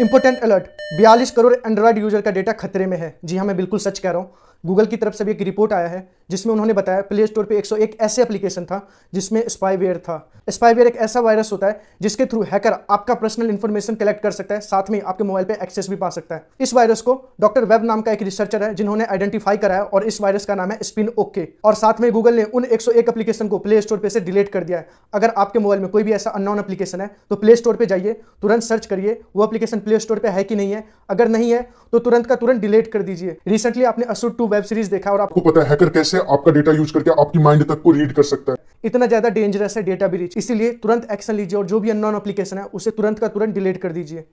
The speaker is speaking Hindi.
इंपोर्टेंट अलर्ट बयालीस करोड़ एंड्रॉयड यूजर का डेटा खतरे में है जी हाँ मैं बिल्कुल सच कह रहा हूँ गूगल की तरफ से भी एक रिपोर्ट आया है जिसमें उन्होंने बताया प्ले स्टोर पे 101 ऐसे एप्लीकेशन था जिसमें स्पाईवेयर था स्पाईवेयर एक ऐसा वायरस होता है जिसके थ्रू हैकर आपका पर्सनल इन्फॉर्मेशन कलेक्ट कर सकता है साथ में आपके मोबाइल पे एक्सेस भी पा सकता है इस वायरस को डॉक्टर वेब नाम का एक रिसर्चर है जिन्होंने आइडेंटिफाई कराया और इस वायरस का नाम है स्पिन ओके और साथ में गूगल ने उन एक एप्लीकेशन को प्ले स्टोर पर से डिलीट कर दिया है अगर आपके मोबाइल में कोई भी ऐसा अननोन एप्लीकेशन है तो प्ले स्टोर पर जाइए तुरंत सर्च करिए वो एप्लीकेशन प्ले स्टोर पर है कि नहीं है अगर नहीं है तो तुरंत का तुरंत डिलीट कर दीजिए रिसेंटली आपने असुर टू वेब सीरीज देखा और आपको पता है हैकर कैसे आपका डेटा यूज करके आपकी माइंड तक को रीड कर सकता है इतना ज्यादा डेंजरस है डेटा ब्रीच इसीलिए तुरंत एक्शन लीजिए और जो भी अननोन एप्लीकेशन है उसे तुरंत का तुरंत डिलीट कर दीजिए